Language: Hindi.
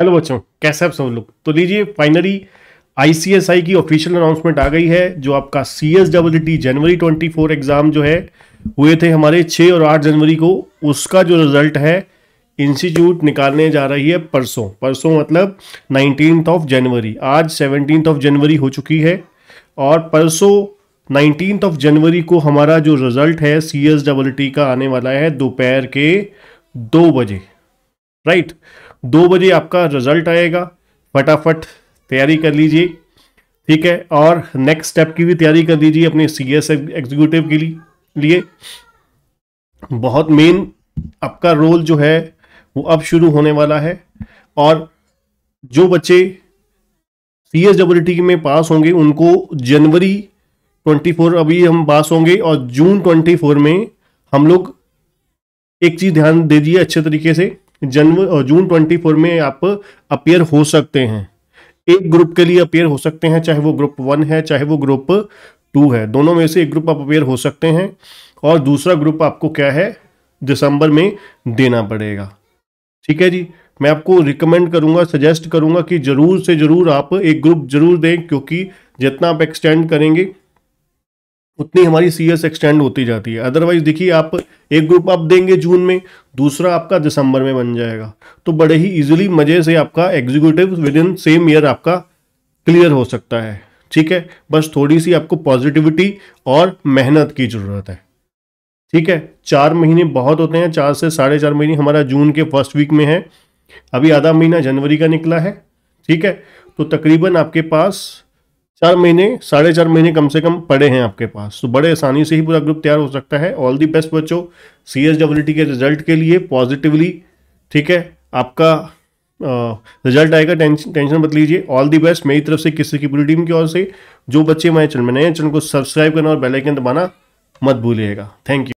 हेलो बच्चों कैसे आप सब लोग तो लीजिए फाइनली आईसीएसआई की ऑफिशियल अनाउंसमेंट आ गई है जो आपका सी एस डब्ल्यू टी जनवरी ट्वेंटी फोर एग्ज़ाम जो है हुए थे हमारे 6 और 8 जनवरी को उसका जो रिजल्ट है इंस्टीट्यूट निकालने जा रही है परसों परसों मतलब नाइनटीन ऑफ जनवरी आज सेवनटीन ऑफ जनवरी हो चुकी है और परसों नाइनटीन ऑफ जनवरी को हमारा जो रिजल्ट है सी एस डब्ल्यू टी का आने वाला है दोपहर के दो बजे राइट दो बजे आपका रिजल्ट आएगा फटाफट तैयारी कर लीजिए ठीक है और नेक्स्ट स्टेप की भी तैयारी कर लीजिए अपने सी एस एग्जीक्यूटिव के लिए बहुत मेन आपका रोल जो है वो अब शुरू होने वाला है और जो बच्चे सी एस डब्ल्यू टी में पास होंगे उनको जनवरी 24 अभी हम पास होंगे और जून 24 में हम लोग एक चीज़ ध्यान दे दीजिए अच्छे तरीके से जनवरी जून ट्वेंटी फोर में आप अपेयर हो सकते हैं एक ग्रुप के लिए अपेयर हो सकते हैं चाहे वो ग्रुप वन है चाहे वो ग्रुप टू है दोनों में से एक ग्रुप आप अपेयर हो सकते हैं और दूसरा ग्रुप आपको क्या है दिसंबर में देना पड़ेगा ठीक है जी मैं आपको रिकमेंड करूंगा सजेस्ट करूंगा कि ज़रूर से ज़रूर आप एक ग्रुप ज़रूर दें क्योंकि जितना आप एक्सटेंड करेंगे उतनी हमारी सी एस एक्सटेंड होती जाती है अदरवाइज देखिए आप एक ग्रुप आप देंगे जून में दूसरा आपका दिसंबर में बन जाएगा तो बड़े ही इजीली मज़े से आपका executive within same year आपका क्लियर हो सकता है ठीक है बस थोड़ी सी आपको पॉजिटिविटी और मेहनत की ज़रूरत है ठीक है चार महीने बहुत होते हैं चार से साढ़े चार महीने हमारा जून के फर्स्ट वीक में है अभी आधा महीना जनवरी का निकला है ठीक है तो तकरीबन आपके पास चार महीने साढ़े चार महीने कम से कम पड़े हैं आपके पास तो बड़े आसानी से ही पूरा ग्रुप तैयार हो सकता है ऑल दी बेस्ट बच्चों सी एस डब्ल्यू टी के रिजल्ट के लिए पॉजिटिवली ठीक है आपका रिजल्ट आएगा टेंशन टेंशन मत लीजिए ऑल दी बेस्ट मेरी तरफ से किसी की पूरी टीम की ओर से जो बच्चे हमारे चैनल में नए हैं चैनल को सब्सक्राइब करना और बेलाइकन दबाना मत भूलिएगा थैंक यू